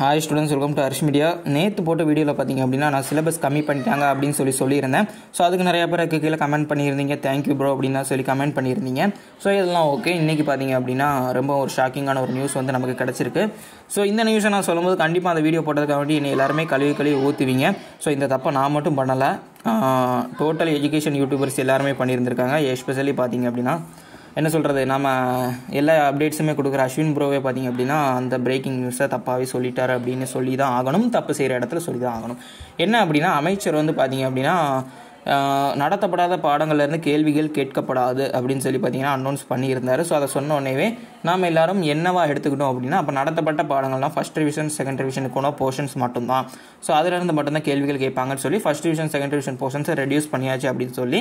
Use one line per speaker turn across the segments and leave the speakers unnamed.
hi students welcome to Harsh media நேற்று போட்ட வீடியோவில் பார்த்தீங்க அப்படின்னா நான் சிலபஸ் கம்மி பண்ணிட்டாங்க அப்படின்னு சொல்லி சொல்லியிருந்தேன் ஸோ அதுக்கு நிறையா பேர் கீழே கமெண்ட் பண்ணியிருந்தீங்க தேங்க்யூ ப்ரோ அப்படின்னு சொல்லி கமெண்ட் பண்ணியிருந்தீங்க ஸோ இதெல்லாம் ஓகே இன்றைக்கி பார்த்தீங்க அப்படின்னா ரொம்ப ஒரு ஷாக்கிங்கான ஒரு நியூஸ் வந்து நமக்கு கிடச்சிருக்கு ஸோ இந்த நியூஸை நான் சொல்லும்போது கண்டிப்பாக அந்த வீடியோ போட்டதுக்காக வேண்டி என்னை எல்லாருமே கழுவி கழுவி ஊற்றுவீங்க ஸோ இந்த தப்பை நான் மட்டும் பண்ணலை டோட்டல் எஜுகேஷன் யூடியூபர்ஸ் எல்லாருமே பண்ணியிருந்திருக்காங்க எஸ்பெஷலி பார்த்தீங்க அப்படின்னா என்ன சொல்கிறது நம்ம எல்லா அப்டேட்ஸுமே கொடுக்குற அஸ்வின் ப்ரோவே பார்த்திங்க அப்படின்னா அந்த பிரேக்கிங் நியூஸை தப்பாகவே சொல்லிட்டார் அப்படின்னு சொல்லி தான் ஆகணும் தப்பு செய்கிற இடத்துல சொல்லி தான் ஆகணும் என்ன அப்படின்னா அமைச்சர் வந்து பார்த்திங்க அப்படின்னா நடத்தப்படாத பாடங்கள்லேருந்து கேள்விகள் கேட்கப்படாது அப்படின்னு சொல்லி பார்த்தீங்கன்னா அனௌன்ஸ் பண்ணியிருந்தார் ஸோ அதை சொன்ன உடனே நாம் எல்லாரும் என்னவா எடுத்துக்கிட்டோம் அப்படின்னா அப்போ நடத்தப்பட்ட பாடங்கள்லாம் ஃபஸ்ட் ரிவிஷன் செகண்ட் ரிவிஷனுக்குனோ போர்ஷன்ஸ் மட்டும்தான் ஸோ அதிலேருந்து மட்டும்தான் கேள்விகள் கேட்பாங்கன்னு சொல்லி ஃபஸ்ட் ரிவிஷன் செகண்ட் ரிவிஷன் போர்ஷன்ஸை ரெடியூஸ் பண்ணியாச்சு அப்படின்னு சொல்லி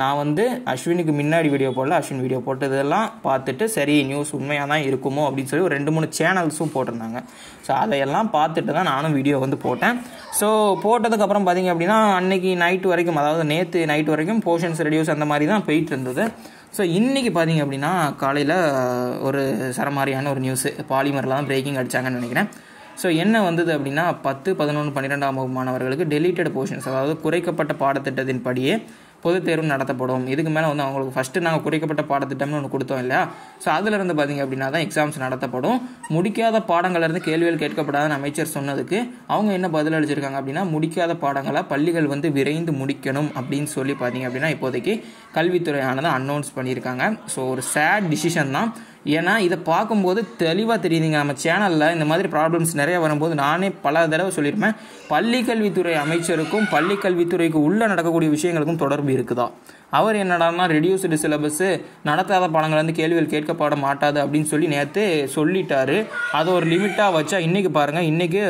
நான் வந்து அஸ்வினுக்கு முன்னாடி வீடியோ போடல அஸ்வின் வீடியோ போட்டதெல்லாம் பார்த்துட்டு சரி நியூஸ் உண்மையாக தான் இருக்குமோ அப்படின்னு சொல்லி ஒரு ரெண்டு மூணு சேனல்ஸும் போட்டிருந்தாங்க ஸோ அதையெல்லாம் பார்த்துட்டு தான் நானும் வீடியோ வந்து போட்டேன் ஸோ போட்டதுக்கப்புறம் பார்த்திங்க அப்படின்னா அன்றைக்கி நைட்டு வரைக்கும் அதாவது நேற்று நைட்டு வரைக்கும் போர்ஷன்ஸ் ரெடியூஸ் அந்த மாதிரி தான் போயிட்டு இருந்தது ஸோ இன்றைக்கி பார்த்திங்க அப்படின்னா காலையில் ஒரு சரமாரியான ஒரு நியூஸு பாலிமரில் தான் பிரேக்கிங் அடித்தாங்கன்னு நினைக்கிறேன் ஸோ என்ன வந்தது அப்படின்னா பத்து பதினொன்று பன்னிரெண்டாம் வகுப்பு மாணவர்களுக்கு டெலிட்டட் போர்ஷன்ஸ் அதாவது குறைக்கப்பட்ட பாடத்திட்டத்தின் படியே பொதுத் தேர்வு நடத்தப்படும் இதுக்கு மேலே வந்து அவங்களுக்கு ஃபஸ்ட்டு நாங்கள் குறைக்கப்பட்ட பாடத்திட்டம்னு ஒன்று கொடுத்தோம் இல்லையா ஸோ அதிலிருந்து பார்த்திங்க அப்படின்னா தான் எக்ஸாம்ஸ் நடத்தப்படும் முடிக்காத பாடங்கள்லேருந்து கேள்விகள் கேட்கப்படாத அமைச்சர் சொன்னதுக்கு அவங்க என்ன பதில் அளிச்சிருக்காங்க அப்படின்னா முடிக்காத பாடங்களை பள்ளிகள் வந்து விரைந்து முடிக்கணும் அப்படின்னு சொல்லி பார்த்திங்க அப்படின்னா இப்போதைக்கு கல்வித்துறையானதை அனௌன்ஸ் பண்ணியிருக்காங்க ஸோ ஒரு சேட் டிசிஷன் தான் ஏன்னா இதை பார்க்கும்போது தெளிவாக தெரியுதுங்க நம்ம சேனலில் இந்த மாதிரி ப்ராப்ளம்ஸ் நிறைய வரும்போது நானே பல தடவை சொல்லியிருப்பேன் பள்ளிக்கல்வித்துறை அமைச்சருக்கும் பள்ளிக்கல்வித்துறைக்கு உள்ளே நடக்கக்கூடிய விஷயங்களுக்கும் தொடர்பு இருக்குதா அவர் என்னடானா ரெடியூஸ்டு சிலபஸ்ஸு நடத்தாத பாடங்கள் வந்து கேள்விகள் கேட்கப்பட மாட்டாது அப்படின்னு சொல்லி நேற்று சொல்லிட்டாரு அதை ஒரு லிமிட்டாக வச்சா இன்றைக்கி பாருங்கள் இன்றைக்கி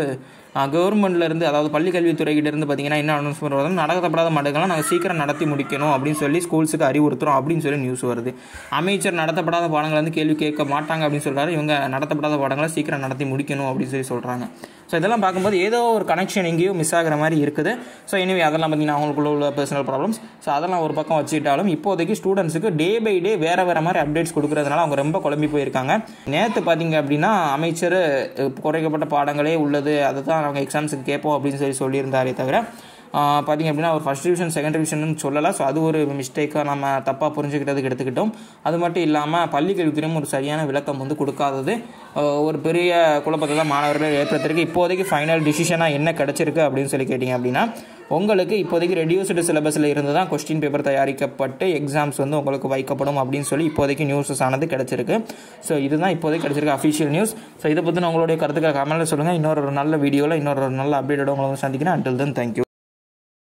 கவர்மெண்ட்லேருந்து அதாவது பள்ளி கல்வித்துறைகிட்டேருந்து பார்த்தீங்கன்னா என்ன அனௌன்ஸ்மெண்ட் வருதுன்னா நடத்தப்படாத மாட்டுக்கெல்லாம் நாங்கள் சீக்கிரம் நடத்தி முடிக்கணும் அப்படின்னு சொல்லி ஸ்கூல்ஸுக்கு அறிவுறுத்துறோம் அப்படின்னு சொல்லி நியூஸ் வருது அமைச்சர் நடத்தப்படாத பாடங்களை வந்து கேள்வி கேட்க மாட்டாங்க அப்படின்னு சொல்கிறாரு இவங்க நடத்தப்படாத பாடங்களை சீக்கிரம் நடத்தி முடிக்கணும் அப்படின்னு சொல்லி சொல்கிறாங்க ஸோ இதெல்லாம் பார்க்கும்போது ஏதோ ஒரு கனெக்ஷன் எங்கேயோ மிஸ் ஆகிற மாதிரி இருக்குது ஸோ இனிமே அதெல்லாம் பார்த்தீங்கன்னா அவங்களுக்குள்ள உள்ள பர்சனல் ப்ராப்ளம்ஸ் ஸோ அதெல்லாம் ஒரு பக்கம் வச்சுக்கிட்டாலும் இப்போதைக்கு ஸ்டூடெண்ட்ஸுக்கு டே பை டே வேறு வேறு மாதிரி அப்டேட்ஸ் கொடுக்குறதுனால அவங்க ரொம்ப குழம்பி போயிருக்காங்க நேற்று பார்த்தீங்க அப்படின்னா அமைச்சர் குறைக்கப்பட்ட பாடங்களே உள்ளது அதை தான் நாங்கள் எக்ஸாம்ஸுக்கு கேட்போம் அப்படின்னு சொல்லி சொல்லியிருந்தாரே தவிர பார்த்திங்க அப்படின்னா ஒரு ஃபஸ்ட் டிவிஷன் செகண்ட் டிவிஷன் சொல்லலை ஸோ அது ஒரு மிஸ்டேக்காக நம்ம தப்பாக புரிஞ்சுக்கிட்டதுக்கு எடுத்துக்கிட்டோம் அது மட்டும் இல்லாமல் பள்ளி ஒரு சரியான விளக்கம் வந்து கொடுக்காதது ஒரு பெரிய குழப்பத்தை தான் மாணவர்கள் ஏற்படுத்திருக்கு இப்போதைக்கு ஃபைனல் டிசிஷனாக என்ன கிடச்சிருக்கு அப்படின்னு சொல்லி கேட்டிங்க அப்படின்னா உங்களுக்கு இப்போதைக்கு ரெடியூஸ்டு சிலபஸில் இருந்து தான் கொஸ்டின் பேப்பர் தயாரிக்கப்பட்டு எக்ஸாம்ஸ் வந்து உங்களுக்கு வைக்கப்படும் அப்படின்னு சொல்லி இப்போதைக்கு நியூஸஸ் ஆனது கிடச்சிருக்கு ஸோ இதுதான் இப்போதைக்கு கிடச்சிருக்க அஃபிஷியல் நியூஸ் ஸோ இதை பற்றின உங்களுடைய கருத்துக்கள் கமெண்ட்டில் சொல்லுங்கள் இன்னொரு நல்ல வீடியோவில் இன்னொரு நல்ல அப்டேட்டோட உங்களை சந்திக்கிறேன் அண்டில் தென் தேங்க்யூ